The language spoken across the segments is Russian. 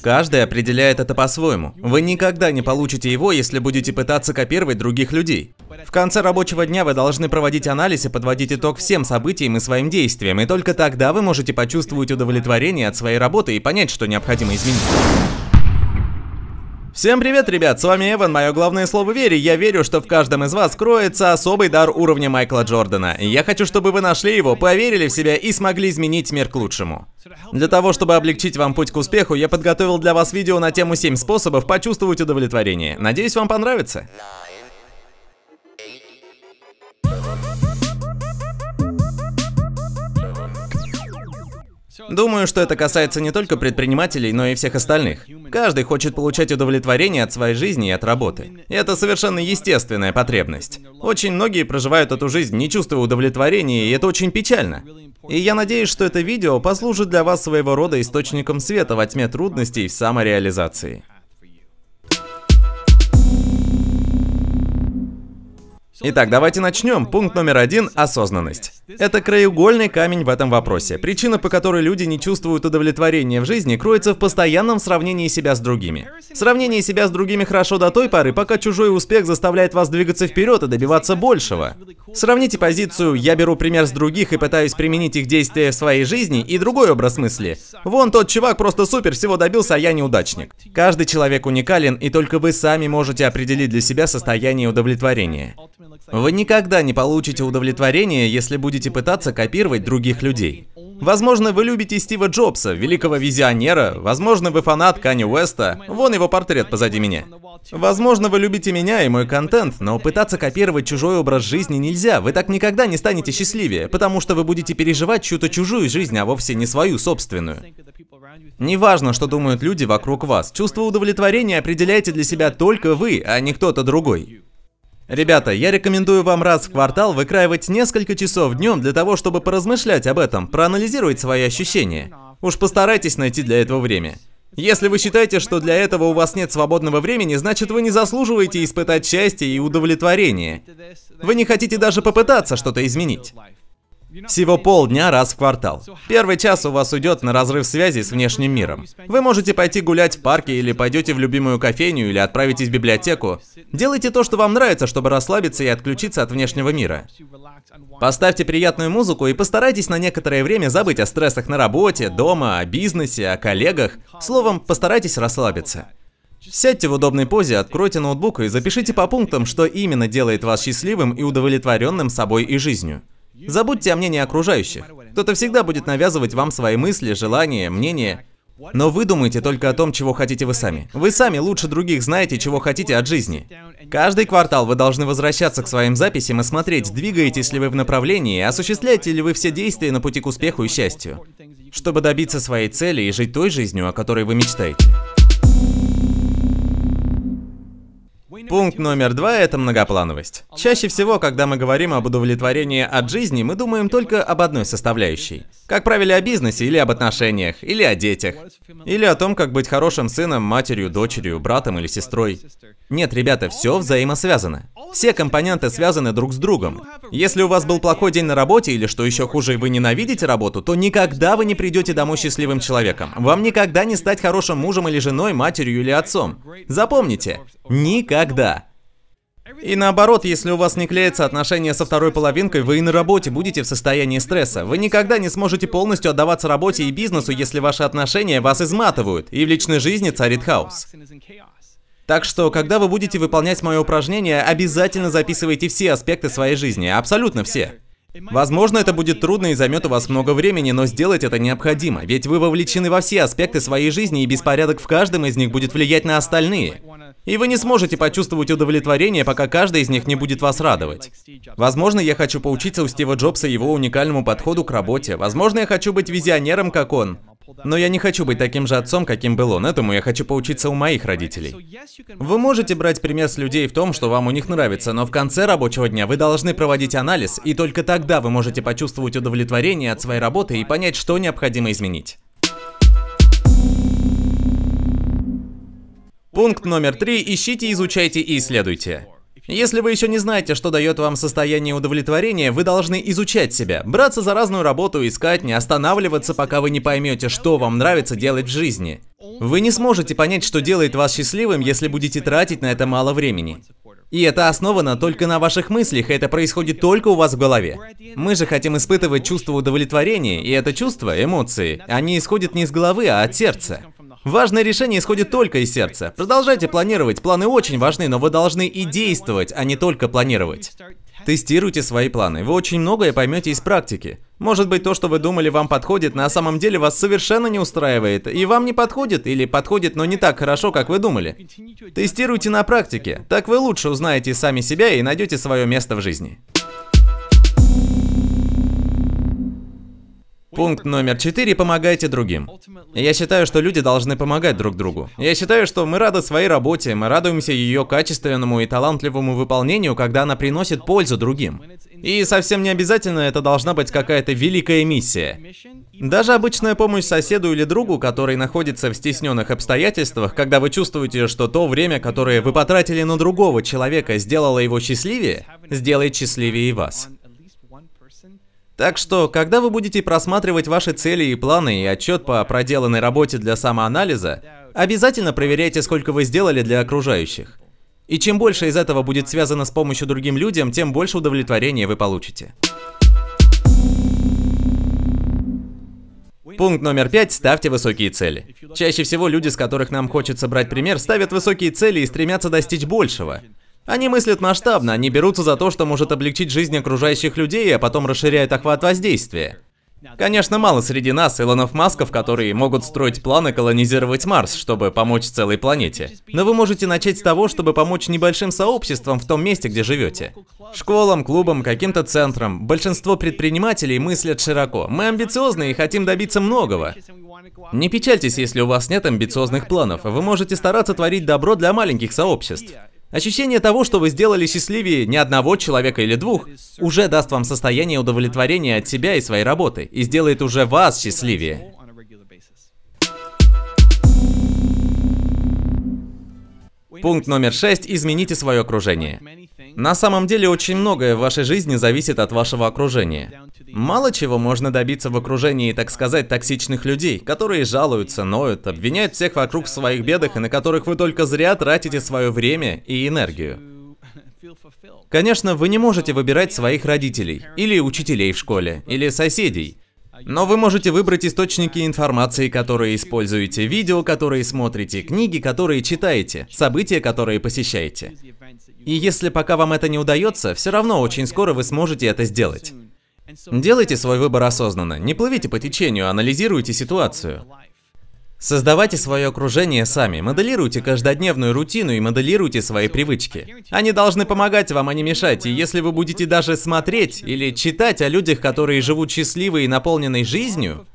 Каждый определяет это по-своему. Вы никогда не получите его, если будете пытаться копировать других людей. В конце рабочего дня вы должны проводить анализ и подводить итог всем событиям и своим действиям, и только тогда вы можете почувствовать удовлетворение от своей работы и понять, что необходимо изменить. Всем привет, ребят, с вами Эван, мое главное слово вере. Я верю, что в каждом из вас кроется особый дар уровня Майкла Джордана. Я хочу, чтобы вы нашли его, поверили в себя и смогли изменить мир к лучшему. Для того, чтобы облегчить вам путь к успеху, я подготовил для вас видео на тему 7 способов почувствовать удовлетворение. Надеюсь, вам понравится. Думаю, что это касается не только предпринимателей, но и всех остальных. Каждый хочет получать удовлетворение от своей жизни и от работы. И это совершенно естественная потребность. Очень многие проживают эту жизнь, не чувствуя удовлетворения, и это очень печально. И я надеюсь, что это видео послужит для вас своего рода источником света во тьме трудностей в самореализации. Итак, давайте начнем. Пункт номер один – осознанность. Это краеугольный камень в этом вопросе. Причина, по которой люди не чувствуют удовлетворения в жизни, кроется в постоянном сравнении себя с другими. Сравнение себя с другими хорошо до той поры, пока чужой успех заставляет вас двигаться вперед и добиваться большего. Сравните позицию «я беру пример с других и пытаюсь применить их действия в своей жизни» и другой образ мысли. Вон тот чувак просто супер, всего добился, а я неудачник. Каждый человек уникален, и только вы сами можете определить для себя состояние удовлетворения. Вы никогда не получите удовлетворение, если будете будете пытаться копировать других людей. Возможно, вы любите Стива Джобса, великого визионера, возможно, вы фанат Кани Уэста, вон его портрет позади меня. Возможно, вы любите меня и мой контент, но пытаться копировать чужой образ жизни нельзя, вы так никогда не станете счастливее, потому что вы будете переживать чью-то чужую жизнь, а вовсе не свою собственную. Неважно, что думают люди вокруг вас, чувство удовлетворения определяете для себя только вы, а не кто-то другой. Ребята, я рекомендую вам раз в квартал выкраивать несколько часов днем для того, чтобы поразмышлять об этом, проанализировать свои ощущения. Уж постарайтесь найти для этого время. Если вы считаете, что для этого у вас нет свободного времени, значит вы не заслуживаете испытать счастье и удовлетворение. Вы не хотите даже попытаться что-то изменить. Всего полдня раз в квартал. Первый час у вас уйдет на разрыв связи с внешним миром. Вы можете пойти гулять в парке или пойдете в любимую кофейню или отправитесь в библиотеку. Делайте то, что вам нравится, чтобы расслабиться и отключиться от внешнего мира. Поставьте приятную музыку и постарайтесь на некоторое время забыть о стрессах на работе, дома, о бизнесе, о коллегах. Словом, постарайтесь расслабиться. Сядьте в удобной позе, откройте ноутбук и запишите по пунктам, что именно делает вас счастливым и удовлетворенным собой и жизнью. Забудьте о мнении окружающих. Кто-то всегда будет навязывать вам свои мысли, желания, мнения. Но вы думаете только о том, чего хотите вы сами. Вы сами лучше других знаете, чего хотите от жизни. Каждый квартал вы должны возвращаться к своим записям и смотреть, двигаетесь ли вы в направлении, осуществляете ли вы все действия на пути к успеху и счастью, чтобы добиться своей цели и жить той жизнью, о которой вы мечтаете. Пункт номер два – это многоплановость. Чаще всего, когда мы говорим об удовлетворении от жизни, мы думаем только об одной составляющей. Как правило, о бизнесе или об отношениях, или о детях. Или о том, как быть хорошим сыном, матерью, дочерью, братом или сестрой. Нет, ребята, все взаимосвязано. Все компоненты связаны друг с другом. Если у вас был плохой день на работе или, что еще хуже, вы ненавидите работу, то никогда вы не придете домой счастливым человеком. Вам никогда не стать хорошим мужем или женой, матерью или отцом. Запомните, никогда никогда. И наоборот, если у вас не клеятся отношения со второй половинкой, вы и на работе будете в состоянии стресса. Вы никогда не сможете полностью отдаваться работе и бизнесу, если ваши отношения вас изматывают, и в личной жизни царит хаос. Так что, когда вы будете выполнять мое упражнение, обязательно записывайте все аспекты своей жизни, абсолютно все. Возможно, это будет трудно и займет у вас много времени, но сделать это необходимо, ведь вы вовлечены во все аспекты своей жизни, и беспорядок в каждом из них будет влиять на остальные. И вы не сможете почувствовать удовлетворение, пока каждый из них не будет вас радовать. Возможно, я хочу поучиться у Стива Джобса его уникальному подходу к работе. Возможно, я хочу быть визионером, как он. Но я не хочу быть таким же отцом, каким был он, этому я хочу поучиться у моих родителей. Вы можете брать пример с людей в том, что вам у них нравится, но в конце рабочего дня вы должны проводить анализ, и только тогда вы можете почувствовать удовлетворение от своей работы и понять, что необходимо изменить. Пункт номер три. Ищите, изучайте и исследуйте. Если вы еще не знаете, что дает вам состояние удовлетворения, вы должны изучать себя, браться за разную работу, искать, не останавливаться, пока вы не поймете, что вам нравится делать в жизни. Вы не сможете понять, что делает вас счастливым, если будете тратить на это мало времени. И это основано только на ваших мыслях, и это происходит только у вас в голове. Мы же хотим испытывать чувство удовлетворения, и это чувство, эмоции, они исходят не из головы, а от сердца. Важное решение исходит только из сердца. Продолжайте планировать, планы очень важны, но вы должны и действовать, а не только планировать. Тестируйте свои планы, вы очень многое поймете из практики. Может быть, то, что вы думали, вам подходит, на самом деле вас совершенно не устраивает, и вам не подходит, или подходит, но не так хорошо, как вы думали. Тестируйте на практике, так вы лучше узнаете сами себя и найдете свое место в жизни. Пункт номер четыре – помогайте другим. Я считаю, что люди должны помогать друг другу. Я считаю, что мы рады своей работе, мы радуемся ее качественному и талантливому выполнению, когда она приносит пользу другим. И совсем не обязательно это должна быть какая-то великая миссия. Даже обычная помощь соседу или другу, который находится в стесненных обстоятельствах, когда вы чувствуете, что то время, которое вы потратили на другого человека, сделало его счастливее, сделает счастливее и вас. Так что, когда вы будете просматривать ваши цели и планы и отчет по проделанной работе для самоанализа, обязательно проверяйте, сколько вы сделали для окружающих. И чем больше из этого будет связано с помощью другим людям, тем больше удовлетворения вы получите. Пункт номер пять – ставьте высокие цели. Чаще всего люди, с которых нам хочется брать пример, ставят высокие цели и стремятся достичь большего. Они мыслят масштабно, они берутся за то, что может облегчить жизнь окружающих людей, а потом расширяют охват воздействия. Конечно, мало среди нас Илонов Масков, которые могут строить планы колонизировать Марс, чтобы помочь целой планете. Но вы можете начать с того, чтобы помочь небольшим сообществам в том месте, где живете. Школам, клубам, каким-то центрам. Большинство предпринимателей мыслят широко. Мы амбициозны и хотим добиться многого. Не печальтесь, если у вас нет амбициозных планов. Вы можете стараться творить добро для маленьких сообществ. Ощущение того, что вы сделали счастливее не одного человека или двух, уже даст вам состояние удовлетворения от себя и своей работы, и сделает уже вас счастливее. Пункт номер шесть. Измените свое окружение. На самом деле очень многое в вашей жизни зависит от вашего окружения. Мало чего можно добиться в окружении, так сказать, токсичных людей, которые жалуются, ноют, обвиняют всех вокруг в своих бедах и на которых вы только зря тратите свое время и энергию. Конечно, вы не можете выбирать своих родителей, или учителей в школе, или соседей. Но вы можете выбрать источники информации, которые используете, видео, которые смотрите, книги, которые читаете, события, которые посещаете. И если пока вам это не удается, все равно очень скоро вы сможете это сделать. Делайте свой выбор осознанно, не плывите по течению, анализируйте ситуацию. Создавайте свое окружение сами, моделируйте каждодневную рутину и моделируйте свои привычки. Они должны помогать вам, а не мешать, и если вы будете даже смотреть или читать о людях, которые живут счастливой и наполненной жизнью,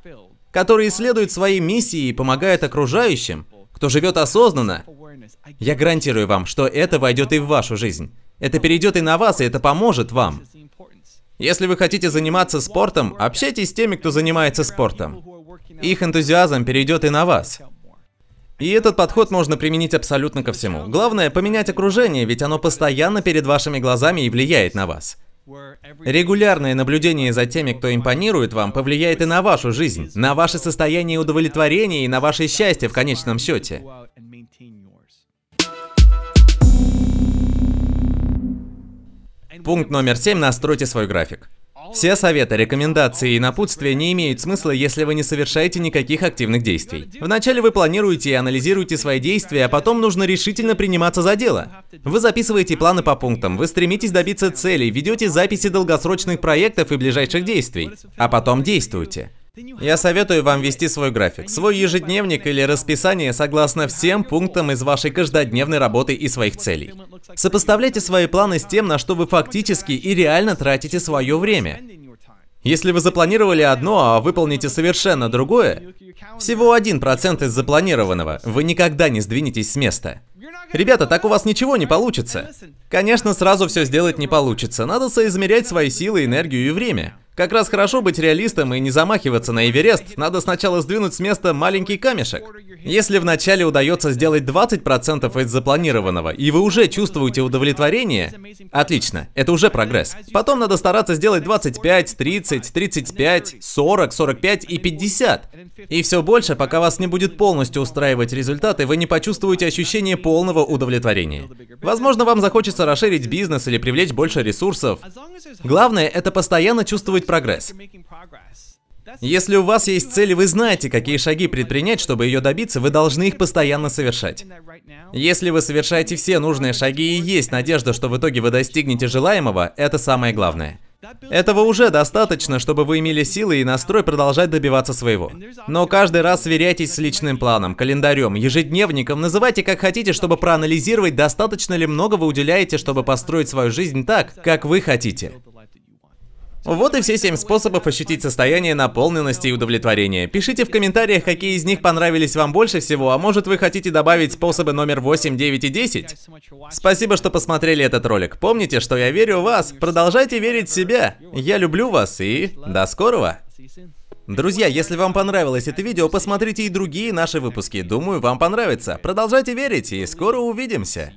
которые следуют своей миссии и помогают окружающим, кто живет осознанно, я гарантирую вам, что это войдет и в вашу жизнь. Это перейдет и на вас, и это поможет вам. Если вы хотите заниматься спортом, общайтесь с теми, кто занимается спортом. Их энтузиазм перейдет и на вас. И этот подход можно применить абсолютно ко всему. Главное, поменять окружение, ведь оно постоянно перед вашими глазами и влияет на вас. Регулярное наблюдение за теми, кто импонирует вам, повлияет и на вашу жизнь, на ваше состояние удовлетворения и на ваше счастье в конечном счете. Пункт номер семь. Настройте свой график. Все советы, рекомендации и напутствия не имеют смысла, если вы не совершаете никаких активных действий. Вначале вы планируете и анализируете свои действия, а потом нужно решительно приниматься за дело. Вы записываете планы по пунктам, вы стремитесь добиться целей, ведете записи долгосрочных проектов и ближайших действий, а потом действуете. Я советую вам вести свой график, свой ежедневник или расписание согласно всем пунктам из вашей каждодневной работы и своих целей. Сопоставляйте свои планы с тем, на что вы фактически и реально тратите свое время. Если вы запланировали одно, а выполните совершенно другое, всего 1% из запланированного, вы никогда не сдвинетесь с места. Ребята, так у вас ничего не получится. Конечно, сразу все сделать не получится. Надо соизмерять свои силы, энергию и время. Как раз хорошо быть реалистом и не замахиваться на Эверест, надо сначала сдвинуть с места маленький камешек. Если вначале удается сделать 20% из запланированного, и вы уже чувствуете удовлетворение, отлично, это уже прогресс. Потом надо стараться сделать 25, 30, 35, 40, 45 и 50. И все больше, пока вас не будет полностью устраивать результаты, вы не почувствуете ощущение полного полного удовлетворения. Возможно, вам захочется расширить бизнес или привлечь больше ресурсов. Главное — это постоянно чувствовать прогресс. Если у вас есть цель вы знаете, какие шаги предпринять, чтобы ее добиться, вы должны их постоянно совершать. Если вы совершаете все нужные шаги и есть надежда, что в итоге вы достигнете желаемого, это самое главное. Этого уже достаточно, чтобы вы имели силы и настрой продолжать добиваться своего. Но каждый раз сверяйтесь с личным планом, календарем, ежедневником, называйте как хотите, чтобы проанализировать, достаточно ли много вы уделяете, чтобы построить свою жизнь так, как вы хотите. Вот и все 7 способов ощутить состояние наполненности и удовлетворения. Пишите в комментариях, какие из них понравились вам больше всего, а может вы хотите добавить способы номер 8, 9 и 10? Спасибо, что посмотрели этот ролик. Помните, что я верю в вас. Продолжайте верить в себя. Я люблю вас и до скорого. Друзья, если вам понравилось это видео, посмотрите и другие наши выпуски. Думаю, вам понравится. Продолжайте верить и скоро увидимся.